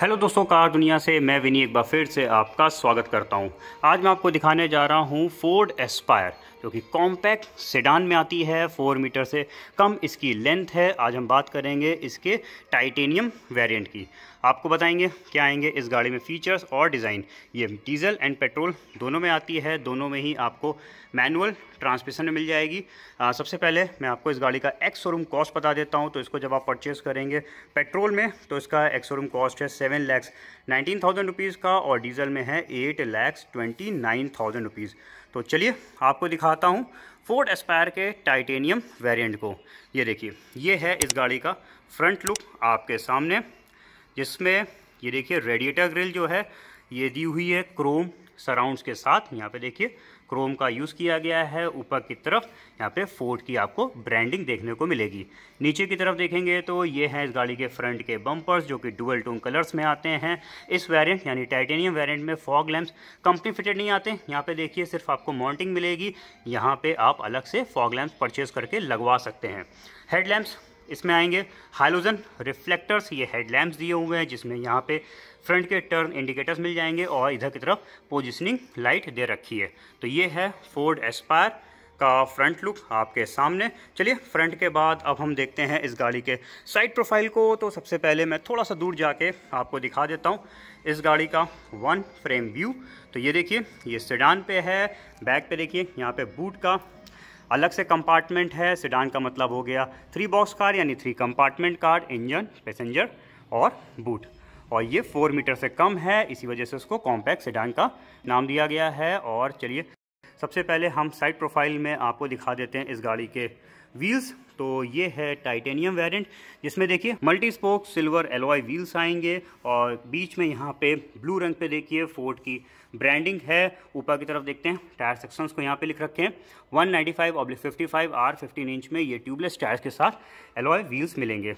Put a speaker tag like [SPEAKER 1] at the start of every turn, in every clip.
[SPEAKER 1] hello दोस्तों car दुनिया से मैं विनी एक बार फिर से आपका स्वागत करता हूं आज मैं आपको दिखाने जा रहा हूं फोर्ड एस्पायर जो कि कॉम्पैक्ट सेडान में आती है फोर मीटर से कम इसकी लेंथ है आज हम बात करेंगे इसके टाइटेनियम वेरिएंट की आपको बताएंगे क्या आएंगे इस गाड़ी में फ़ीचर्स और डिज़ाइन ये डीजल एंड पेट्रोल दोनों में आती है दोनों में ही आपको मैनुअल ट्रांसमिशन में मिल जाएगी आ, सबसे पहले मैं आपको इस गाड़ी का एक्स शोरूम कॉस्ट बता देता हूँ तो इसको जब आप परचेज़ करेंगे पेट्रोल में तो इसका एक्स शोरूम कॉस्ट है seven lakhs nineteen thousand rupees का और डीजल में है eight lakhs twenty nine thousand rupees तो चलिए आपको दिखाता हूँ फोर्ड एस्पायर के टाइटेनियम वेरियंट को ये देखिए ये है इस गाड़ी का फ्रंट लुक आपके सामने जिसमें ये देखिए रेडिएटर ग्रिल जो है ये दी हुई है क्रोम सराउंड्स के साथ यहाँ पे देखिए क्रोम का यूज़ किया गया है ऊपर की तरफ यहाँ पे फोर्ड की आपको ब्रांडिंग देखने को मिलेगी नीचे की तरफ देखेंगे तो ये है इस गाड़ी के फ्रंट के बम्पर्स जो कि डुअल टोन कलर्स में आते हैं इस वेरिएंट यानी टाइटेनियम वेरिएंट में फॉग लैम्प्स कंपनी फिटेड नहीं आते यहाँ पे देखिए सिर्फ आपको माउंटिंग मिलेगी यहाँ पर आप अलग से फॉग लैम्प परचेज करके लगवा सकते हैं हेड लैम्प्स इसमें आएंगे हाइलोजन रिफ्लेक्टर्स ये हेडलैम्प्स दिए हुए हैं जिसमें यहाँ पे फ्रंट के टर्न इंडिकेटर्स मिल जाएंगे और इधर की तरफ पोजिशनिंग लाइट दे रखी है तो ये है फोर्ड एस्पायर का फ्रंट लुक आपके सामने चलिए फ्रंट के बाद अब हम देखते हैं इस गाड़ी के साइड प्रोफाइल को तो सबसे पहले मैं थोड़ा सा दूर जाके आपको दिखा देता हूँ इस गाड़ी का वन फ्रेम व्यू तो ये देखिए ये सेडान पे है बैक पे देखिए यहाँ पे बूट का अलग से कंपार्टमेंट है सिडान का मतलब हो गया थ्री बॉक्स कार यानी three compartment car engine passenger और बूट और ये फोर मीटर से कम है इसी वजह से उसको कॉम्पैक्ट सिडान का नाम दिया गया है और चलिए सबसे पहले हम साइड प्रोफाइल में आपको दिखा देते हैं इस गाड़ी के व्हील्स तो ये है टाइटेनियम वेरिएंट जिसमें देखिए multi spoke silver alloy wheels आएंगे और बीच में यहाँ पे ब्लू रंग पे देखिए फोर्ड की ब्रांडिंग है ऊपर की तरफ देखते हैं टायर सेक्शंस को यहाँ पे लिख रखे हैं 195 ninety five fifty five R fifteen inch में ये ट्यूबलेस टायर्स के साथ एलोय व्हील्स मिलेंगे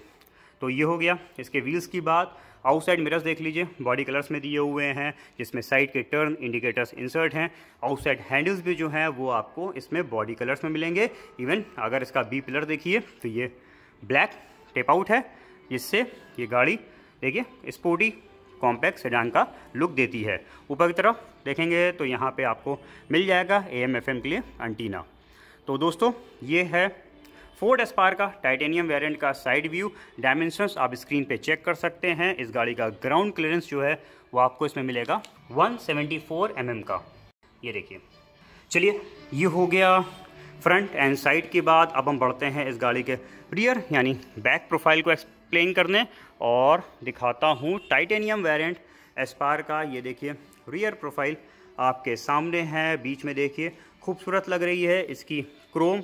[SPEAKER 1] तो ये हो गया इसके व्हील्स की बात आउटसाइड मिरर्स देख लीजिए बॉडी कलर्स में दिए हुए हैं जिसमें साइड के टर्न इंडिकेटर्स इंसर्ट हैं आउटसाइड हैंडल्स भी जो हैं वो आपको इसमें बॉडी कलर्स में मिलेंगे इवन अगर इसका बी पिलर देखिए तो ये ब्लैक टेप आउट है जिससे ये गाड़ी देखिए स्पोर्टी कॉम्पैक्ट सेडान का लुक देती है ऊपर की तरफ देखेंगे तो यहाँ पे आपको मिल जाएगा ए एम एफ एम के लिए अंटीना तो दोस्तों ये है फोर्ड एस्पार का टाइटेनियम वेरिएंट का साइड व्यू डायमेंशन आप स्क्रीन पे चेक कर सकते हैं इस गाड़ी का ग्राउंड क्लियरेंस जो है वो आपको इसमें मिलेगा 174 सेवेंटी mm का ये देखिए चलिए ये हो गया फ्रंट एंड साइड की बात अब हम बढ़ते हैं इस गाड़ी के रियर यानी बैक प्रोफाइल को एक्सप्लेन करने और दिखाता हूँ टाइटेनियम वेरिएंट एस्पायर का ये देखिए रियर प्रोफाइल आपके सामने है बीच में देखिए खूबसूरत लग रही है इसकी क्रोम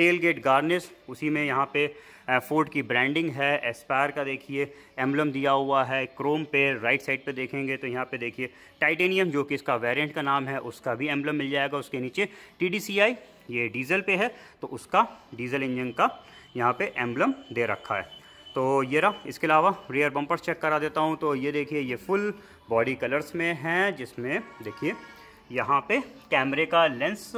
[SPEAKER 1] टेल गेट गार्निश उसी में यहाँ पे फोर्ड की ब्रांडिंग है एस्पायर का देखिए एम्बलम दिया हुआ है क्रोम पे राइट साइड पे देखेंगे तो यहाँ पे देखिए टाइटेनियम जो कि इसका वेरिएंट का नाम है उसका भी एम्बलम मिल जाएगा उसके नीचे टी ये डीजल पे है तो उसका डीजल इंजन का यहाँ पे एम्बलम दे रखा है तो ये रहा इसके अलावा रियर बम्पर चेक करा देता हूँ तो ये देखिए ये फुल बॉडी कलर्स में हैं जिसमें देखिए यहाँ पे कैमरे का लेंस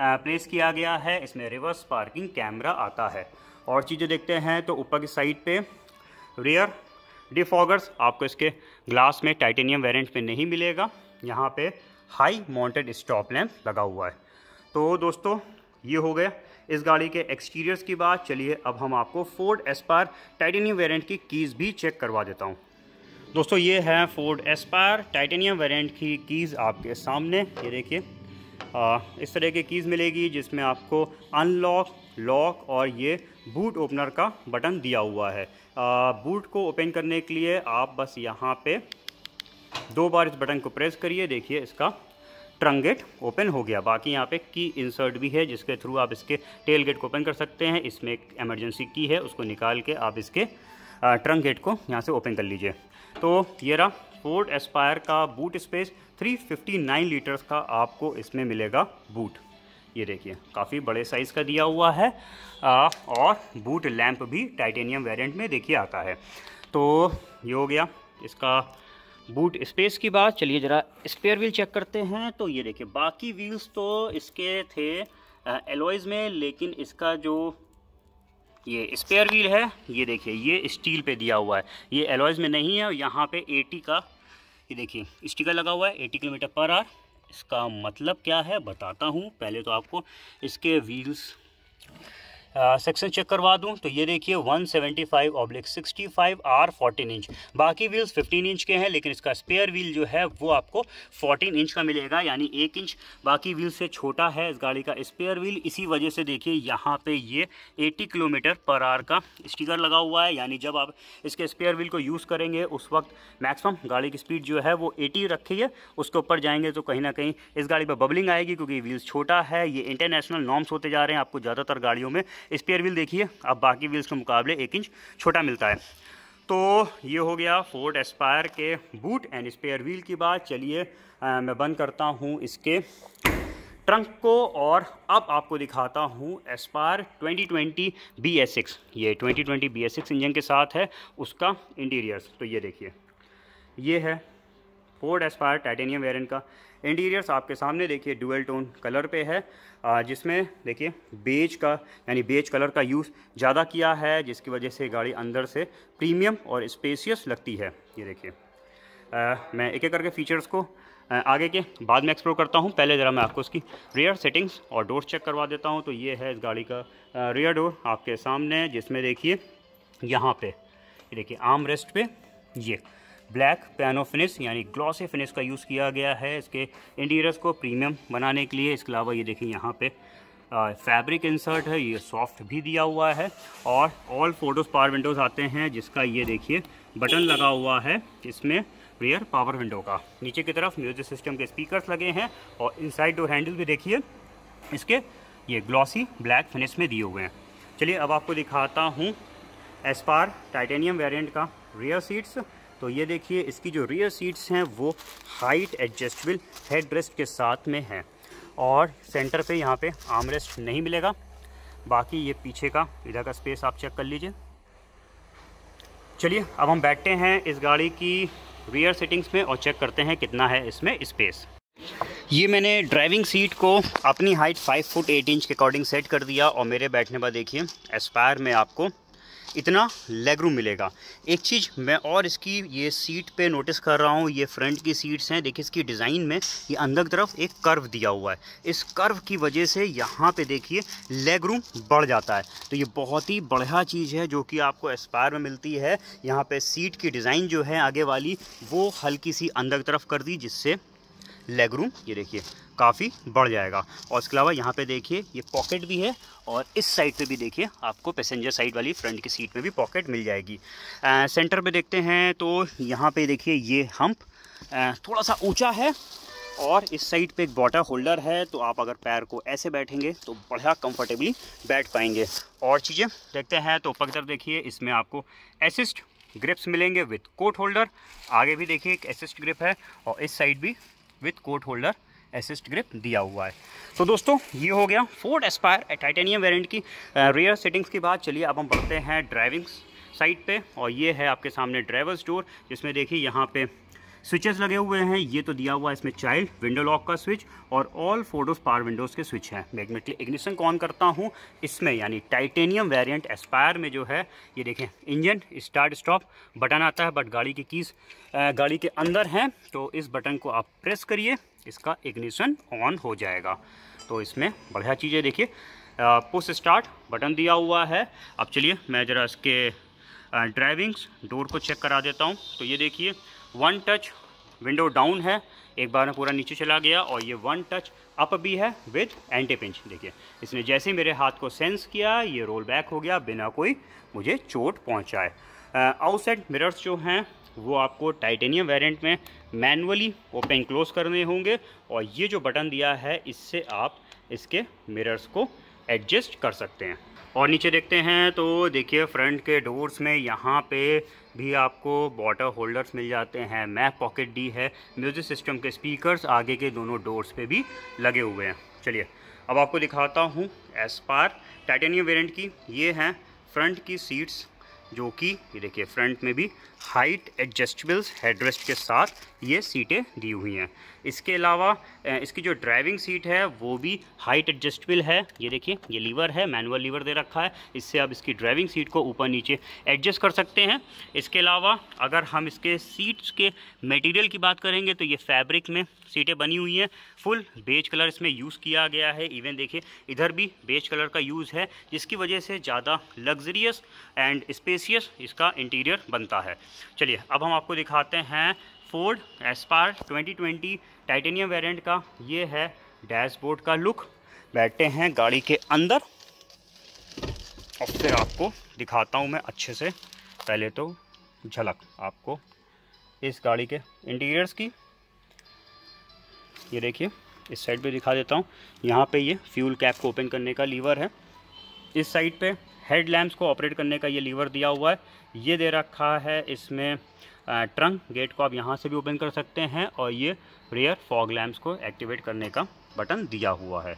[SPEAKER 1] प्लेस किया गया है इसमें रिवर्स पार्किंग कैमरा आता है और चीज़ें देखते हैं तो ऊपर की साइड पे रियर डिफॉगर्स आपको इसके ग्लास में टाइटेनियम वेरिएंट में नहीं मिलेगा यहाँ पे हाई माउंटेड स्टॉप लैंप लगा हुआ है तो दोस्तों ये हो गया इस गाड़ी के एक्सटीरियर्स की बात चलिए अब हम आपको फोर्ड एस्पायर टाइटेनियम वेरियंट की कीज़ भी चेक करवा देता हूँ दोस्तों ये है फोर्ड एस्पायर टाइटेनियम वेरेंट की कीज़ आपके सामने ये देखिए इस तरह की कीज़ मिलेगी जिसमें आपको अनलॉक लॉक और ये बूट ओपनर का बटन दिया हुआ है बूट को ओपन करने के लिए आप बस यहाँ पे दो बार इस बटन को प्रेस करिए देखिए इसका ट्रंक गेट ओपन हो गया बाकी यहाँ पे की इंसर्ट भी है जिसके थ्रू आप इसके टेल गेट को ओपन कर सकते हैं इसमें एक एमरजेंसी की है उसको निकाल के आप इसके ट्रंक गेट को यहाँ से ओपन कर लीजिए तो ये रहा फोर्ड एस्पायर का बूट स्पेस 359 लीटर्स का आपको इसमें मिलेगा बूट ये देखिए काफ़ी बड़े साइज़ का दिया हुआ है आ, और बूट लैंप भी टाइटेनियम वेरिएंट में देखिए आता है तो ये हो गया इसका बूट स्पेस की बात चलिए ज़रा स्पेयर व्हील चेक करते हैं तो ये देखिए बाकी व्हील्स तो इसके थे एलोइज में लेकिन इसका जो ये स्पेयर व्हील है ये देखिए ये स्टील पे दिया हुआ है ये एलोइज़ में नहीं है और यहाँ पे 80 का ये देखिए स्टिकर लगा हुआ है एटी किलोमीटर पर आर इसका मतलब क्या है बताता हूँ पहले तो आपको इसके व्हील्स सेक्शन चेक करवा दूँ तो ये देखिए 175 seventy five oblique sixty five R fourteen inch बाकी व्हील्स 15 इंच के हैं लेकिन इसका स्पेयर व्हील जो है वो आपको 14 इंच का मिलेगा यानी एक इंच बाकी व्हील से छोटा है इस गाड़ी का स्पेयर व्हील इसी वजह से देखिए यहाँ पे ये 80 किलोमीटर पर आर का स्टिकर लगा हुआ है यानी जब आप इसके स्पेयर व्हील को यूज़ करेंगे उस वक्त मैक्सिमम गाड़ी की स्पीड जो है वो एटी रखी है उसके ऊपर जाएंगे तो कहीं ना कहीं इस गाड़ी पर बबलिंग आएगी क्योंकि व्हील्स छोटा है ये इंटरनेशनल नॉर्म्स होते जा रहे हैं आपको ज़्यादातर गाड़ियों में स्पेयर व्हील देखिए अब बाकी व्हील्स के मुकाबले एक इंच छोटा मिलता है तो ये हो गया फोर्ड एस्पायर के बूट एंड स्पेयर व्हील की बात चलिए मैं बंद करता हूँ इसके ट्रंक को और अब आपको दिखाता हूँ एस्पायर 2020 बी एस सिक्स ये twenty B S six engine के साथ है उसका इंटीरियर तो ये देखिए ये है फोर्ड एस्पायर टाइटेनियम वेरियंट का इंटीरियर्स आपके सामने देखिए डुअल टोन कलर पे है जिसमें देखिए बेज का यानी बेज कलर का यूज़ ज़्यादा किया है जिसकी वजह से गाड़ी अंदर से प्रीमियम और स्पेसियस लगती है ये देखिए मैं एक एक करके फीचर्स को आगे के बाद में एक्सप्लोर करता हूँ पहले ज़रा मैं आपको उसकी रेयर सेटिंग्स और डोर चेक करवा देता हूँ तो ये है इस गाड़ी का रेयर डोर आपके सामने जिसमें देखिए यहाँ पे ये देखिए आर्म रेस्ट पे ये ब्लैक पैनो फिनिश यानी ग्लॉसी फिनिश का यूज़ किया गया है इसके इंटीरियर्स को प्रीमियम बनाने के लिए इसके अलावा ये देखिए यहाँ पे फैब्रिक इंसर्ट है ये सॉफ्ट भी दिया हुआ है और ऑल फोटोज़ पावर विंडोज़ आते हैं जिसका ये देखिए बटन लगा हुआ है इसमें रियर पावर विंडो का नीचे की तरफ म्यूजिक सिस्टम के स्पीकर्स लगे हैं और इनसाइड डोर हैंडल भी देखिए इसके ये ग्लॉसी ब्लैक फिनिश में दिए हुए हैं चलिए अब आपको दिखाता हूँ एस्पार टाइटेनियम वेरिएंट का रियर सीट्स तो ये देखिए इसकी जो रियर सीट्स हैं वो हाइट एडजस्टेबल हेड रेस्ट के साथ में है और सेंटर पे यहाँ पे रेस्ट नहीं मिलेगा बाकी ये पीछे का इधर का स्पेस आप चेक कर लीजिए चलिए अब हम बैठते हैं इस गाड़ी की रियर सेटिंग्स में और चेक करते हैं कितना है इसमें स्पेस ये मैंने ड्राइविंग सीट को अपनी हाइट 5 फुट 8 इंच के अकॉर्डिंग सेट कर दिया और मेरे बैठने पर देखिए एस्पायर में आपको इतना लेग रूम मिलेगा एक चीज़ मैं और इसकी ये सीट पे नोटिस कर रहा हूँ ये फ्रंट की सीट्स हैं देखिए इसकी डिज़ाइन में ये अंदर की तरफ एक कर्व दिया हुआ है इस कर्व की वजह से यहाँ पे देखिए लेग रूम बढ़ जाता है तो ये बहुत ही बढ़िया चीज़ है जो कि आपको एस्पायर में मिलती है यहाँ पर सीट की डिज़ाइन जो है आगे वाली वो हल्की सी अंदर की तरफ कर दी जिससे लेग रूम ये देखिए काफ़ी बढ़ जाएगा और इसके अलावा यहाँ पे देखिए ये पॉकेट भी है और इस साइड पे भी देखिए आपको पैसेंजर साइड वाली फ्रंट की सीट में भी पॉकेट मिल जाएगी आ, सेंटर पे देखते हैं तो यहाँ पे देखिए ये हम्प थोड़ा सा ऊंचा है और इस साइड पे एक बॉटर होल्डर है तो आप अगर पैर को ऐसे बैठेंगे तो बढ़िया कम्फर्टेबली बैठ पाएंगे और चीज़ें देखते हैं तो ऊपर तरफ देखिए इसमें आपको असिस्ट ग्रिप्स मिलेंगे विथ कोट होल्डर आगे भी देखिए एक असिस्ट ग्रिप है और इस साइड भी with coat holder assist grip दिया हुआ है तो so, दोस्तों ये हो गया फोर्ड एस्पायर टाइटेनियम वेरिएंट की रेयर सेटिंग्स की बात चलिए अब हम बढ़ते हैं ड्राइविंग साइड पे और ये है आपके सामने ड्राइवर्स डोर जिसमें देखिए यहाँ पे स्विचेस लगे हुए हैं ये तो दिया हुआ है इसमें चाइल्ड विंडो लॉक का स्विच और ऑल फोटोज पार विंडोज़ के स्विच हैं मैग्नेटिक इग्निशन कॉन करता हूँ इसमें यानी टाइटेनियम वेरियंट एस्पायर में जो है ये देखें इंजन स्टार्ट स्टॉप बटन आता है बट गाड़ी की कीज़ गाड़ी के अंदर हैं तो इस बटन को आप प्रेस करिए इसका इग्निशन ऑन हो जाएगा तो इसमें बढ़िया चीज़ें देखिए पुश स्टार्ट बटन दिया हुआ है अब चलिए मैं ज़रा इसके ड्राइविंग्स डोर को चेक करा देता हूँ तो ये देखिए वन टच विंडो डाउन है एक बार में पूरा नीचे चला गया और ये वन टच अप भी है विद एंटी पिंच देखिए इसने जैसे मेरे हाथ को सेंस किया ये रोल बैक हो गया बिना कोई मुझे चोट पहुंचाए आउटसाइड मिरर्स जो हैं वो आपको टाइटेनियम वेरिएंट में मैन्युअली ओपन क्लोज करने होंगे और ये जो बटन दिया है इससे आप इसके मिरर्स को एडजस्ट कर सकते हैं और नीचे देखते हैं तो देखिए फ्रंट के डोर्स में यहाँ पे भी आपको बॉटल होल्डर्स मिल जाते हैं मैक पॉकेट डी है म्यूज़िक सिस्टम के स्पीकर्स आगे के दोनों डोर्स पे भी लगे हुए हैं चलिए अब आपको दिखाता हूँ पार टाइटेनियम वेरिएंट की ये हैं फ्रंट की सीट्स जो कि ये देखिए फ्रंट में भी हाइट एडजस्टेबल्स हेडरेस्ट के साथ ये सीटें दी हुई हैं इसके अलावा इसकी जो ड्राइविंग सीट है वो भी हाइट एडजस्टेबल है ये देखिए ये लीवर है मैनुअल लीवर दे रखा है इससे आप इसकी ड्राइविंग सीट को ऊपर नीचे एडजस्ट कर सकते हैं इसके अलावा अगर हम इसके सीट्स के मटेरियल की बात करेंगे तो ये फैब्रिक में सीटें बनी हुई हैं फुल बेज कलर इसमें यूज़ किया गया है इवन देखिए इधर भी बेज कलर का यूज़ है जिसकी वजह से ज़्यादा लग्जरियस एंड स्पेसियस इसका इंटीरियर बनता है चलिए अब हम आपको दिखाते हैं फोर्ड एस्पार 2020 टाइटेनियम वेरिएंट का ये है डैशबोर्ड का लुक बैठे हैं गाड़ी के अंदर और फिर आपको दिखाता हूँ मैं अच्छे से पहले तो झलक आपको इस गाड़ी के इंटीरियर्स की ये देखिए इस साइड पे दिखा देता हूँ यहाँ पे ये फ्यूल कैप को ओपन करने का लीवर है इस साइड पे हेड लैम्प्स को ऑपरेट करने का ये लीवर दिया हुआ है ये दे रखा है इसमें ट्रंक गेट को आप यहाँ से भी ओपन कर सकते हैं और ये रेयर फॉग लैम्प्स को एक्टिवेट करने का बटन दिया हुआ है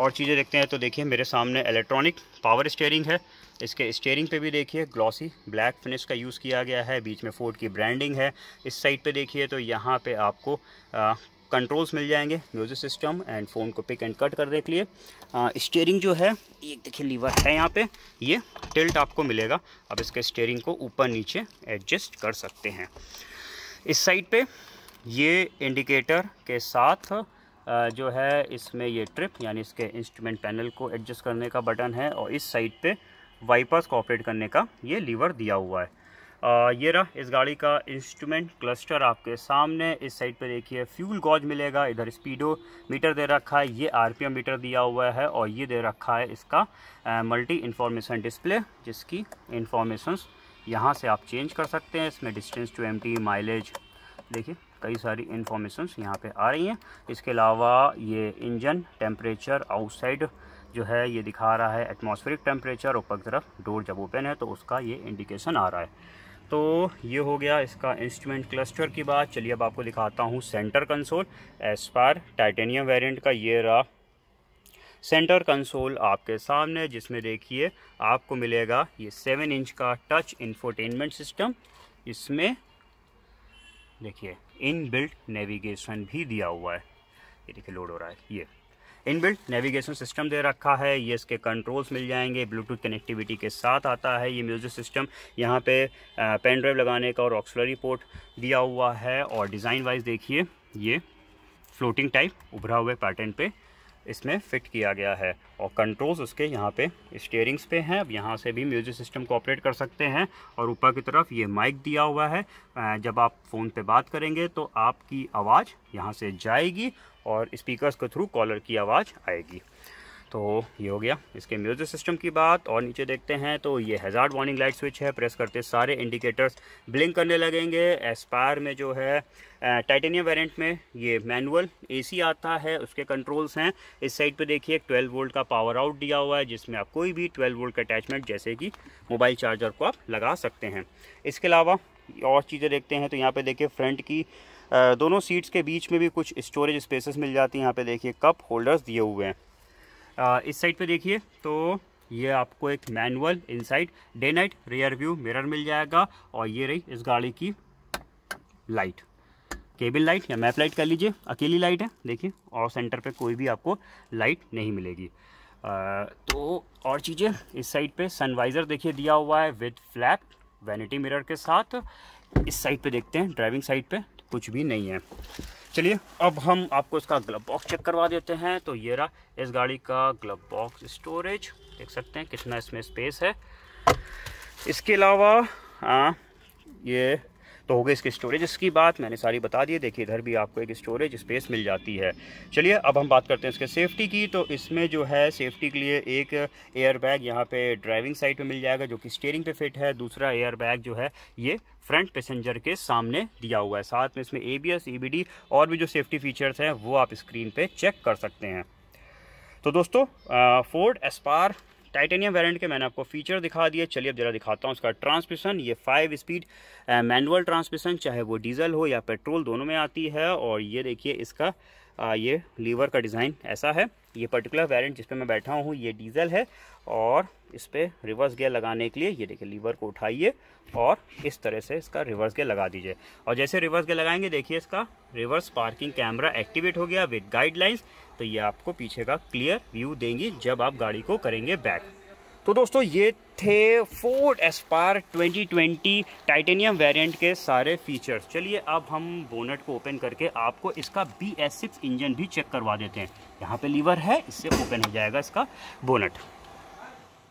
[SPEAKER 1] और चीज़ें देखते हैं तो देखिए मेरे सामने इलेक्ट्रॉनिक पावर स्टेयरिंग है इसके स्टेयरिंग पे भी देखिए ग्लॉसी ब्लैक फिनिश का यूज़ किया गया है बीच में फोर्ड की ब्रांडिंग है इस साइड पे देखिए तो यहाँ पे आपको कंट्रोल्स मिल जाएंगे म्यूज़िक सिस्टम एंड फ़ोन को पिक एंड कट कर देख लिए स्टेयरिंग जो है ये देखिए लीवर है यहाँ पे ये टिल्ट आपको मिलेगा अब इसके स्टेयरिंग को ऊपर नीचे एडजस्ट कर सकते हैं इस साइड पे ये इंडिकेटर के साथ जो है इसमें ये ट्रिप यानी इसके इंस्ट्रूमेंट पैनल को एडजस्ट करने का बटन है और इस साइड पर वाइपर्स को ऑपरेट करने का ये लीवर दिया हुआ है ये रहा इस गाड़ी का इंस्ट्रूमेंट क्लस्टर आपके सामने इस साइड पे देखिए फ्यूल गॉज मिलेगा इधर स्पीडो मीटर दे रखा है ये आरपीएम मीटर दिया हुआ है और ये दे रखा है इसका मल्टी इंफॉर्मेशन डिस्प्ले जिसकी इंफॉर्मेशन यहाँ से आप चेंज कर सकते हैं इसमें डिस्टेंस टू एम माइलेज देखिए कई सारी इन्फॉर्मेशन यहाँ पे आ रही हैं इसके अलावा ये इंजन टेम्परेचर आउटसाइड जो है ये दिखा रहा है एटमॉस्फेरिक टेम्परेचर ऊपर की तरफ डोर जब ओपन है तो उसका ये इंडिकेशन आ रहा है तो ये हो गया इसका इंस्ट्रूमेंट क्लस्टर की बात चलिए अब आपको दिखाता हूँ सेंटर कंसोल पार टाइटेनियम वेरियंट का ये रहा सेंटर कंसोल आपके सामने जिसमें देखिए आपको मिलेगा ये सेवन इंच का टच इन्फोटेनमेंट सिस्टम इसमें देखिए इन बिल्ट नेविगेशन भी दिया हुआ है ये देखिए लोड हो रहा है ये इनबिल्ट नेविगेशन सिस्टम दे रखा है ये इसके कंट्रोल्स मिल जाएंगे ब्लूटूथ कनेक्टिविटी के साथ आता है ये म्यूज़िक सिस्टम यहाँ पे पेन ड्राइव लगाने का और ऑक्सलरी पोर्ट दिया हुआ है और डिज़ाइन वाइज देखिए ये फ्लोटिंग टाइप उभरा हुए पैटर्न पे इसमें फिट किया गया है और कंट्रोल्स उसके यहाँ पे स्टेयरिंग्स पे हैं अब यहाँ से भी म्यूजिक सिस्टम को ऑपरेट कर सकते हैं और ऊपर की तरफ ये माइक दिया हुआ है जब आप फ़ोन पे बात करेंगे तो आपकी आवाज़ यहाँ से जाएगी और स्पीकर्स के थ्रू कॉलर की आवाज़ आएगी तो ये हो गया इसके म्यूजिक सिस्टम की बात और नीचे देखते हैं तो ये हज़ार्ड वार्निंग लाइट स्विच है प्रेस करते सारे इंडिकेटर्स ब्लिंक करने लगेंगे एस्पायर में जो है टाइटेनियम वेरिएंट में ये मैनुअल एसी आता है उसके कंट्रोल्स हैं इस साइड पे देखिए 12 वोल्ट का पावर आउट दिया हुआ है जिसमें आप कोई भी ट्वेल्व वोल्ट का अटैचमेंट जैसे कि मोबाइल चार्जर को आप लगा सकते हैं इसके अलावा और चीज़ें देखते हैं तो यहाँ पर देखिए फ्रंट की दोनों सीट्स के बीच में भी कुछ स्टोरेज स्पेसेस मिल जाती हैं यहाँ पे देखिए कप होल्डर्स दिए हुए हैं इस साइड पे देखिए तो ये आपको एक manual inside day night rear view mirror मिल जाएगा और ये रही इस गाड़ी की लाइट केबल लाइट या मैप लाइट कर लीजिए अकेली लाइट है देखिए और सेंटर पर कोई भी आपको लाइट नहीं मिलेगी तो और चीज़ें इस साइड पर सनवाइज़र देखिए दिया हुआ है विथ फ्लैप वैनिटी मिरर के साथ इस साइड पे देखते हैं ड्राइविंग साइड पे कुछ भी नहीं है चलिए अब हम आपको इसका ग्लब बॉक्स चेक करवा देते हैं तो ये रहा इस गाड़ी का ग्लब बॉक्स स्टोरेज देख सकते हैं कितना इसमें स्पेस है इसके अलावा हाँ, ये तो हो गए इसके स्टोरेज की बात मैंने सारी बता दी देखिए इधर भी आपको एक स्टोरेज स्पेस मिल जाती है चलिए अब हम बात करते हैं इसके सेफ्टी की तो इसमें जो है सेफ्टी के लिए एक एयर बैग यहाँ पे ड्राइविंग साइड पे मिल जाएगा जो कि स्टेयरिंग पे फिट है दूसरा एयर बैग जो है ये फ्रंट पैसेंजर के सामने दिया हुआ है साथ में इसमें ए बी e और भी जो सेफ्टी फीचर्स हैं वो आप स्क्रीन पर चेक कर सकते हैं तो दोस्तों फोर्ड एस्पार टाइटेनियम वेरेंट के मैंने आपको फीचर दिखा दिए चलिए अब जरा दिखाता हूँ उसका ट्रांसमिशन ये फाइव स्पीड मैनुअल ट्रांसमिशन चाहे वो डीजल हो या पेट्रोल दोनों में आती है और ये देखिए इसका आ, ये लीवर का डिज़ाइन ऐसा है ये पर्टिकुलर वेरियंट जिस पर मैं बैठा हूँ ये डीजल है और इस पर रिवर्स गियर लगाने के लिए ये देखिए लीवर को उठाइए और इस तरह से इसका रिवर्स गियर लगा दीजिए और जैसे रिवर्स गियर लगाएंगे देखिए इसका रिवर्स पार्किंग कैमरा एक्टिवेट हो गया विद गाइडलाइंस तो ये आपको पीछे का क्लियर व्यू देंगी जब आप गाड़ी को करेंगे बैक तो दोस्तों ये थे फोर्ड एस्पायर 2020 टाइटेनियम वेरिएंट के सारे फीचर्स चलिए अब हम बोनट को ओपन करके आपको इसका बी एस सिक्स इंजन भी चेक करवा देते हैं यहाँ पे लीवर है इससे ओपन हो जाएगा इसका बोनट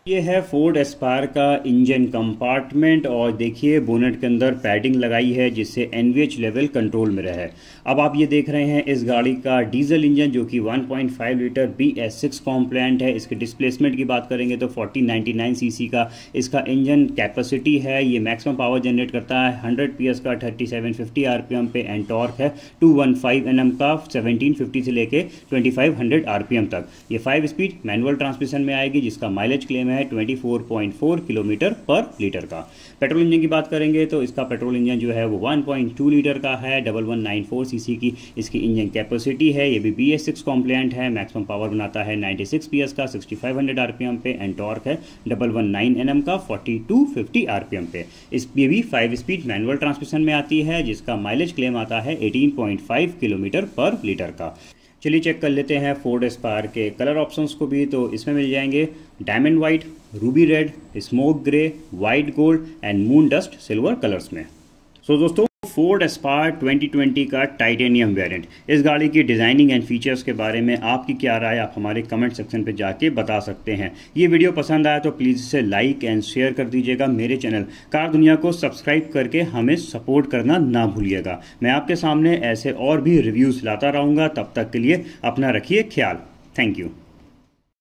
[SPEAKER 1] ये है फोर्ड एस्पायर का इंजन कंपार्टमेंट और देखिए बोनेट के अंदर पैडिंग लगाई है जिससे एनवीएच लेवल कंट्रोल में रहे अब आप ये देख रहे हैं इस गाड़ी का डीजल इंजन जो कि 1.5 litre B S six compliant है इसके डिस्प्लेसमेंट की बात करेंगे तो 1499 सीसी का इसका इंजन कैपेसिटी है ये मैक्सिमम पावर जनरेट करता है हंड्रेड पी का थर्टी सेवन फिफ्टी पे एंड टॉर्क है two one five N M का सेवनटीन फिफ्टी से लेकर twenty five hundred R P M तक ये फाइव स्पीड मैनुअल ट्रांसमिशन में आएगी जिसका माइलेज क्लेम है है 24.4 किलोमीटर पर लीटर का पेट्रोल इंजन की बात करेंगे तो इसका पेट्रोल इंजन जो है वो 1.2 लीटर का है double one nine four C C की इसकी इंजन कैपेसिटी है ये भी बी एस सिक्स कॉम्प्लेंट है मैक्सिमम पावर बनाता है 96 सिक्स पी एस का 6500 आरपीएम पे एंड टॉर्क है double one nine N M का 4250 आरपीएम पे इस ये भी फाइव स्पीड मैनुअल ट्रांसमिशन में आती है जिसका माइलेज क्लेम आता है 18.5 किलोमीटर पर लीटर का चलिए चेक कर लेते हैं फोर्ड स्पार के कलर ऑप्शंस को भी तो इसमें मिल जाएंगे diamond white ruby red smoke grey white gold and moon dust silver colours में सो so, दोस्तों फोर्ड एस्पायर 2020 का टाइटेनियम वेरिएंट इस गाड़ी की डिज़ाइनिंग एंड फीचर्स के बारे में आपकी क्या राय आप हमारे कमेंट सेक्शन पे जाके बता सकते हैं ये वीडियो पसंद आया तो प्लीज़ इसे लाइक एंड शेयर कर दीजिएगा मेरे चैनल कार दुनिया को सब्सक्राइब करके हमें सपोर्ट करना ना भूलिएगा मैं आपके सामने ऐसे और भी रिव्यूज़ लाता रहूँगा तब तक के लिए अपना रखिए ख्याल थैंक यू